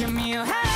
give me a hand.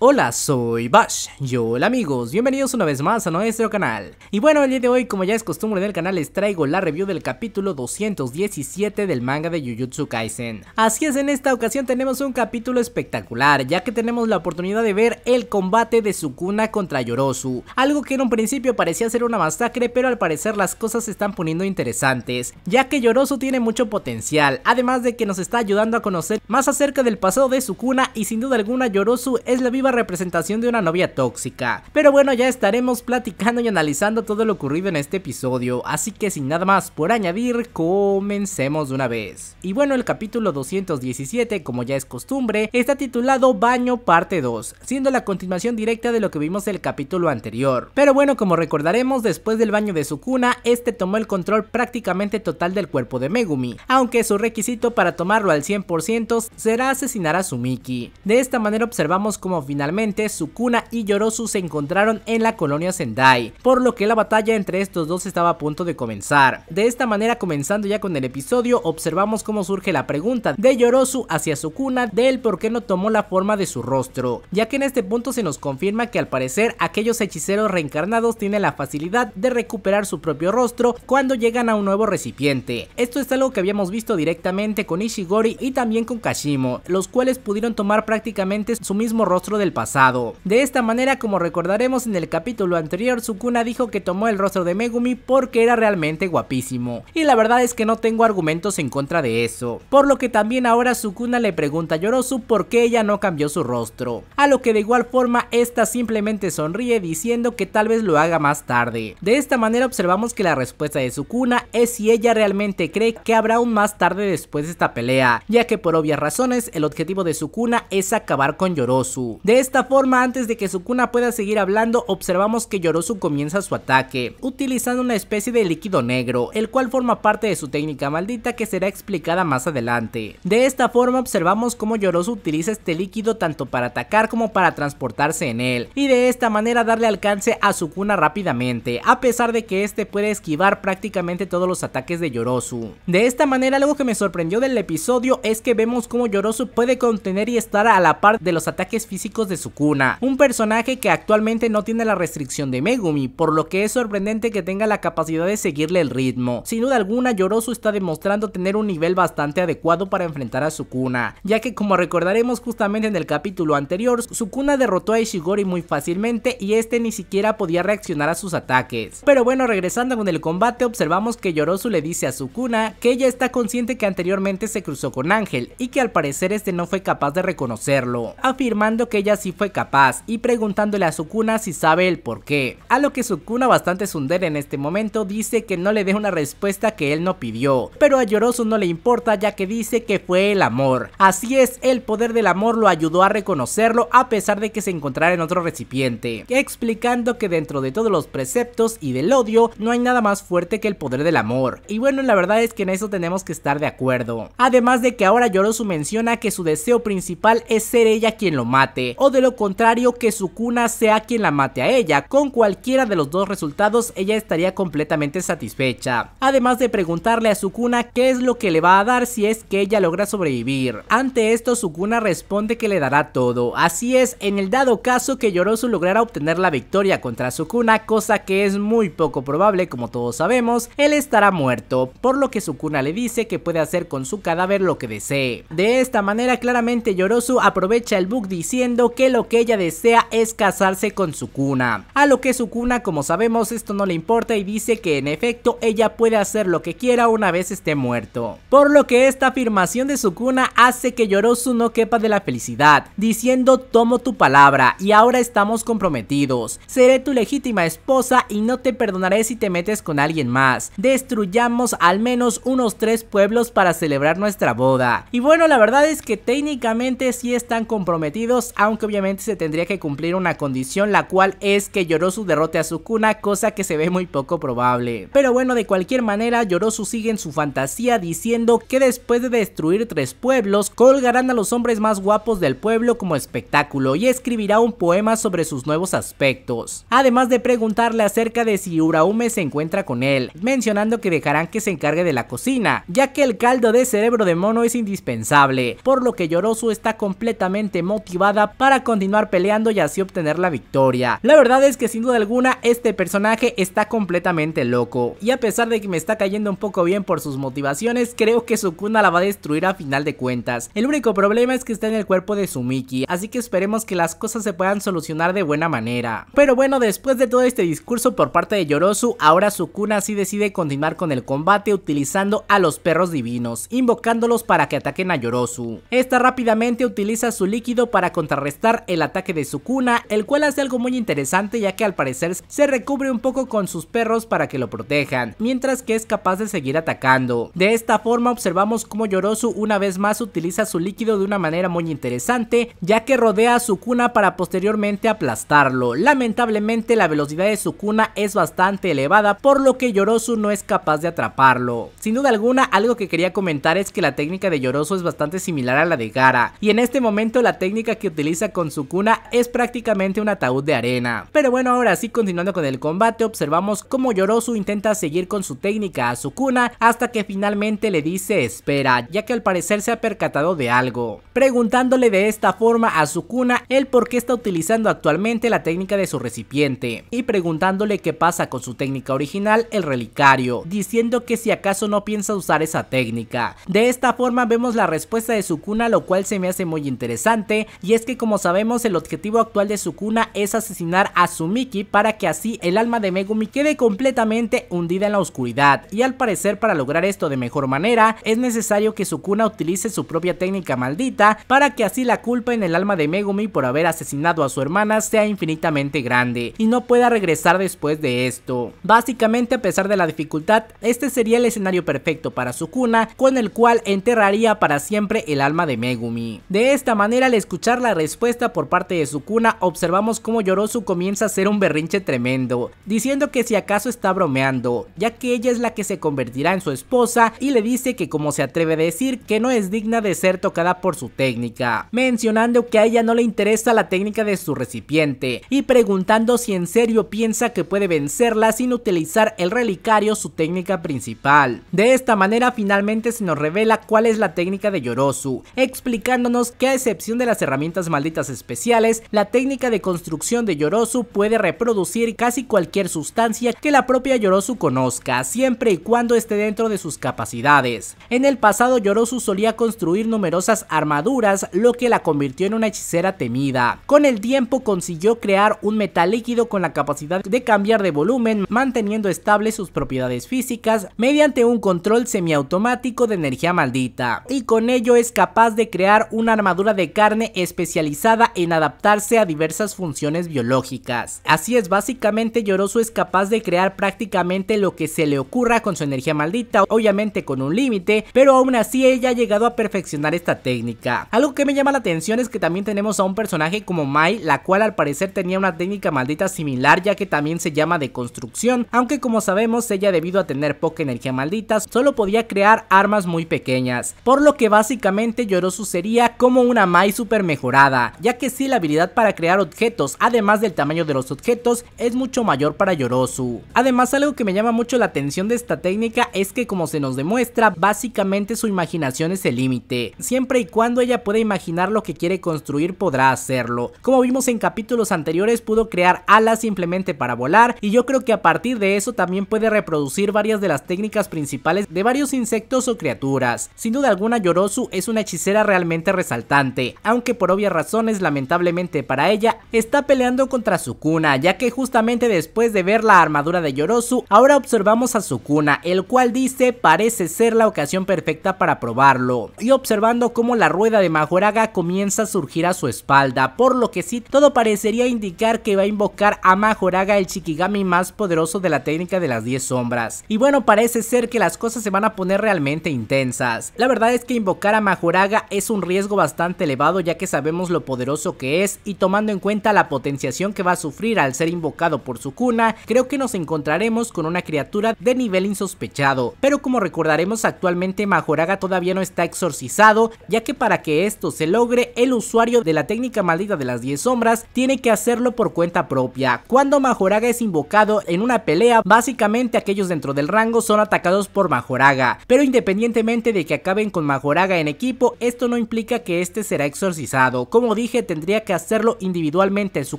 Hola, soy Bash, yo hola amigos, bienvenidos una vez más a nuestro canal. Y bueno, el día de hoy, como ya es costumbre del canal, les traigo la review del capítulo 217 del manga de Jujutsu Kaisen. Así es, en esta ocasión tenemos un capítulo espectacular, ya que tenemos la oportunidad de ver el combate de Sukuna contra Yorosu, algo que en un principio parecía ser una masacre, pero al parecer las cosas se están poniendo interesantes, ya que Yorosu tiene mucho potencial, además de que nos está ayudando a conocer más acerca del pasado de Sukuna y sin duda alguna Yorosu es la viva representación de una novia tóxica. Pero bueno, ya estaremos platicando y analizando todo lo ocurrido en este episodio, así que sin nada más por añadir, comencemos de una vez. Y bueno, el capítulo 217, como ya es costumbre, está titulado Baño Parte 2, siendo la continuación directa de lo que vimos el capítulo anterior. Pero bueno, como recordaremos, después del baño de Sukuna, este tomó el control prácticamente total del cuerpo de Megumi, aunque su requisito para tomarlo al 100% será asesinar a Sumiki. De esta manera observamos cómo finalmente Finalmente, Sukuna y Yorosu se encontraron en la colonia Sendai, por lo que la batalla entre estos dos estaba a punto de comenzar. De esta manera, comenzando ya con el episodio, observamos cómo surge la pregunta de Yorosu hacia Sukuna del por qué no tomó la forma de su rostro, ya que en este punto se nos confirma que al parecer aquellos hechiceros reencarnados tienen la facilidad de recuperar su propio rostro cuando llegan a un nuevo recipiente. Esto es algo que habíamos visto directamente con Ishigori y también con Kashimo, los cuales pudieron tomar prácticamente su mismo rostro de pasado. De esta manera, como recordaremos en el capítulo anterior, Sukuna dijo que tomó el rostro de Megumi porque era realmente guapísimo. Y la verdad es que no tengo argumentos en contra de eso. Por lo que también ahora Sukuna le pregunta a Yorosu por qué ella no cambió su rostro. A lo que de igual forma esta simplemente sonríe diciendo que tal vez lo haga más tarde. De esta manera observamos que la respuesta de Sukuna es si ella realmente cree que habrá un más tarde después de esta pelea, ya que por obvias razones el objetivo de Sukuna es acabar con Yorosu. De esta forma, antes de que Sukuna pueda seguir hablando, observamos que Yorosu comienza su ataque, utilizando una especie de líquido negro, el cual forma parte de su técnica maldita que será explicada más adelante. De esta forma observamos cómo Yorosu utiliza este líquido tanto para atacar como para transportarse en él, y de esta manera darle alcance a Sukuna rápidamente, a pesar de que este puede esquivar prácticamente todos los ataques de Yorosu. De esta manera algo que me sorprendió del episodio es que vemos cómo Yorosu puede contener y estar a la par de los ataques físicos de Sukuna, un personaje que actualmente no tiene la restricción de Megumi, por lo que es sorprendente que tenga la capacidad de seguirle el ritmo. Sin duda alguna, Yorosu está demostrando tener un nivel bastante adecuado para enfrentar a Sukuna, ya que como recordaremos justamente en el capítulo anterior, Sukuna derrotó a Ishigori muy fácilmente y este ni siquiera podía reaccionar a sus ataques. Pero bueno, regresando con el combate, observamos que Yorosu le dice a Sukuna que ella está consciente que anteriormente se cruzó con Ángel y que al parecer este no fue capaz de reconocerlo, afirmando que ella si fue capaz y preguntándole a Sukuna si sabe el por qué. A lo que Sukuna bastante sundera en este momento dice que no le dé una respuesta que él no pidió, pero a Yorosu no le importa ya que dice que fue el amor. Así es, el poder del amor lo ayudó a reconocerlo a pesar de que se encontrara en otro recipiente, explicando que dentro de todos los preceptos y del odio no hay nada más fuerte que el poder del amor. Y bueno, la verdad es que en eso tenemos que estar de acuerdo. Además de que ahora Yorosu menciona que su deseo principal es ser ella quien lo mate, de lo contrario que Sukuna sea quien la mate a ella. Con cualquiera de los dos resultados ella estaría completamente satisfecha. Además de preguntarle a Sukuna qué es lo que le va a dar si es que ella logra sobrevivir. Ante esto Sukuna responde que le dará todo. Así es, en el dado caso que Yorosu lograra obtener la victoria contra Sukuna, cosa que es muy poco probable como todos sabemos, él estará muerto, por lo que Sukuna le dice que puede hacer con su cadáver lo que desee. De esta manera claramente Yorosu aprovecha el bug diciendo que lo que ella desea es casarse con Sukuna. A lo que Sukuna, como sabemos, esto no le importa y dice que en efecto ella puede hacer lo que quiera una vez esté muerto. Por lo que esta afirmación de Sukuna hace que Yorosu no quepa de la felicidad, diciendo tomo tu palabra y ahora estamos comprometidos. Seré tu legítima esposa y no te perdonaré si te metes con alguien más. Destruyamos al menos unos tres pueblos para celebrar nuestra boda. Y bueno, la verdad es que técnicamente sí están comprometidos, aunque que obviamente se tendría que cumplir una condición, la cual es que Yorosu derrote a Sukuna, cosa que se ve muy poco probable. Pero bueno, de cualquier manera, Yorosu sigue en su fantasía diciendo que después de destruir tres pueblos, colgarán a los hombres más guapos del pueblo como espectáculo y escribirá un poema sobre sus nuevos aspectos. Además de preguntarle acerca de si Uraume se encuentra con él, mencionando que dejarán que se encargue de la cocina, ya que el caldo de cerebro de mono es indispensable, por lo que Yorosu está completamente motivada para para continuar peleando y así obtener la victoria. La verdad es que sin duda alguna este personaje está completamente loco y a pesar de que me está cayendo un poco bien por sus motivaciones, creo que Sukuna la va a destruir a final de cuentas. El único problema es que está en el cuerpo de Sumiki, así que esperemos que las cosas se puedan solucionar de buena manera. Pero bueno, después de todo este discurso por parte de Yorosu, ahora Sukuna sí decide continuar con el combate utilizando a los perros divinos, invocándolos para que ataquen a Yorosu. Esta rápidamente utiliza su líquido para contrarrestar el ataque de su cuna el cual hace algo muy interesante ya que al parecer se recubre un poco con sus perros para que lo protejan, mientras que es capaz de seguir atacando. De esta forma observamos cómo Yorosu una vez más utiliza su líquido de una manera muy interesante, ya que rodea a cuna para posteriormente aplastarlo. Lamentablemente la velocidad de su cuna es bastante elevada, por lo que Yorosu no es capaz de atraparlo. Sin duda alguna, algo que quería comentar es que la técnica de Yorosu es bastante similar a la de Gara, y en este momento la técnica que utiliza con su cuna es prácticamente un ataúd de arena. Pero bueno, ahora sí, continuando con el combate, observamos cómo Yorosu intenta seguir con su técnica a su cuna hasta que finalmente le dice espera, ya que al parecer se ha percatado de algo. Preguntándole de esta forma a su cuna el por qué está utilizando actualmente la técnica de su recipiente y preguntándole qué pasa con su técnica original, el relicario, diciendo que si acaso no piensa usar esa técnica. De esta forma vemos la respuesta de su cuna lo cual se me hace muy interesante y es que como sabemos el objetivo actual de Sukuna es asesinar a Sumiki para que así el alma de Megumi quede completamente hundida en la oscuridad y al parecer para lograr esto de mejor manera es necesario que Sukuna utilice su propia técnica maldita para que así la culpa en el alma de Megumi por haber asesinado a su hermana sea infinitamente grande y no pueda regresar después de esto. Básicamente a pesar de la dificultad este sería el escenario perfecto para Sukuna con el cual enterraría para siempre el alma de Megumi. De esta manera al escuchar la respuesta por parte de su cuna observamos cómo Yorosu comienza a hacer un berrinche tremendo, diciendo que si acaso está bromeando, ya que ella es la que se convertirá en su esposa y le dice que como se atreve a decir que no es digna de ser tocada por su técnica, mencionando que a ella no le interesa la técnica de su recipiente y preguntando si en serio piensa que puede vencerla sin utilizar el relicario su técnica principal. De esta manera finalmente se nos revela cuál es la técnica de Yorosu, explicándonos que a excepción de las herramientas malditas especiales, la técnica de construcción de Yorosu puede reproducir casi cualquier sustancia que la propia Yorosu conozca, siempre y cuando esté dentro de sus capacidades. En el pasado Yorosu solía construir numerosas armaduras, lo que la convirtió en una hechicera temida. Con el tiempo consiguió crear un metal líquido con la capacidad de cambiar de volumen, manteniendo estables sus propiedades físicas mediante un control semiautomático de energía maldita. Y con ello es capaz de crear una armadura de carne especializada en adaptarse a diversas funciones biológicas. Así es, básicamente Yorosu es capaz de crear prácticamente lo que se le ocurra con su energía maldita, obviamente con un límite, pero aún así ella ha llegado a perfeccionar esta técnica. Algo que me llama la atención es que también tenemos a un personaje como Mai, la cual al parecer tenía una técnica maldita similar ya que también se llama de construcción, aunque como sabemos ella debido a tener poca energía maldita solo podía crear armas muy pequeñas, por lo que básicamente Yorosu sería como una Mai super mejorada, ya que sí la habilidad para crear objetos, además del tamaño de los objetos, es mucho mayor para Yorosu. Además algo que me llama mucho la atención de esta técnica es que como se nos demuestra, básicamente su imaginación es el límite. Siempre y cuando ella pueda imaginar lo que quiere construir podrá hacerlo. Como vimos en capítulos anteriores pudo crear alas simplemente para volar y yo creo que a partir de eso también puede reproducir varias de las técnicas principales de varios insectos o criaturas. Sin duda alguna Yorosu es una hechicera realmente resaltante, aunque por obvia razón lamentablemente para ella, está peleando contra Sukuna, ya que justamente después de ver la armadura de Yorosu, ahora observamos a Sukuna, el cual dice parece ser la ocasión perfecta para probarlo, y observando cómo la rueda de Majoraga comienza a surgir a su espalda, por lo que sí todo parecería indicar que va a invocar a Majoraga el Shikigami más poderoso de la técnica de las 10 sombras, y bueno parece ser que las cosas se van a poner realmente intensas, la verdad es que invocar a Majoraga es un riesgo bastante elevado ya que sabemos lo poderoso que es y tomando en cuenta la potenciación que va a sufrir al ser invocado por su cuna, creo que nos encontraremos con una criatura de nivel insospechado. Pero como recordaremos actualmente Majoraga todavía no está exorcizado, ya que para que esto se logre el usuario de la técnica maldita de las 10 sombras tiene que hacerlo por cuenta propia. Cuando Majoraga es invocado en una pelea, básicamente aquellos dentro del rango son atacados por Majoraga, pero independientemente de que acaben con Majoraga en equipo, esto no implica que este será exorcizado. Como dije, tendría que hacerlo individualmente en su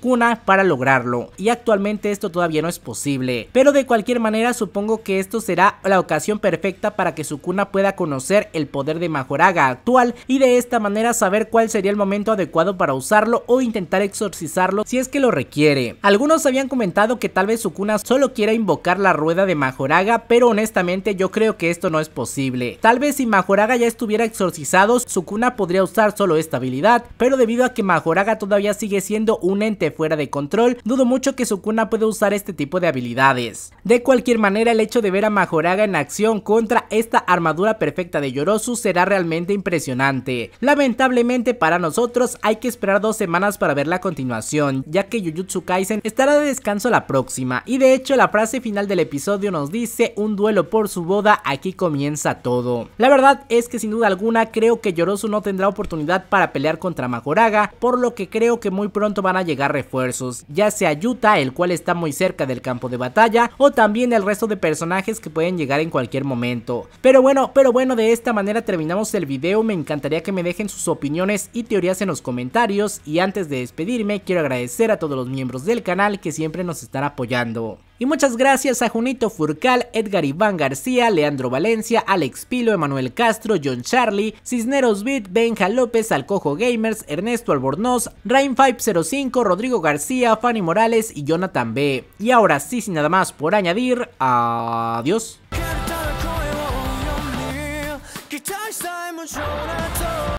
cuna para lograrlo, y actualmente esto todavía no es posible. Pero de cualquier manera supongo que esto será la ocasión perfecta para que su cuna pueda conocer el poder de Majoraga actual y de esta manera saber cuál sería el momento adecuado para usarlo o intentar exorcizarlo si es que lo requiere. Algunos habían comentado que tal vez su cuna solo quiera invocar la rueda de Majoraga, pero honestamente yo creo que esto no es posible. Tal vez si Majoraga ya estuviera exorcizado, cuna podría usar solo esta habilidad, pero debido a que Majoraga todavía sigue siendo un ente fuera de control, dudo mucho que Sukuna pueda usar este tipo de habilidades. De cualquier manera, el hecho de ver a Majoraga en acción contra esta armadura perfecta de Yorosu será realmente impresionante. Lamentablemente para nosotros hay que esperar dos semanas para ver la continuación, ya que Jujutsu Kaisen estará de descanso la próxima, y de hecho la frase final del episodio nos dice un duelo por su boda, aquí comienza todo. La verdad es que sin duda alguna creo que Yorosu no tendrá oportunidad para pelear contra Majoraga, por lo que creo que muy pronto van a llegar refuerzos, ya sea Yuta, el cual está muy cerca del campo de batalla, o también el resto de personajes que pueden llegar en cualquier momento. Pero bueno, pero bueno, de esta manera terminamos el video, me encantaría que me dejen sus opiniones y teorías en los comentarios, y antes de despedirme quiero agradecer a todos los miembros del canal que siempre nos están apoyando. Y muchas gracias a Junito Furcal, Edgar Iván García, Leandro Valencia, Alex Pilo, Emanuel Castro, John Charlie, Cisneros Beat, Benja López, Alcojo Gamers, Ernesto Albornoz, Rain505, Rodrigo García, Fanny Morales y Jonathan B. Y ahora sí, sin nada más por añadir, adiós.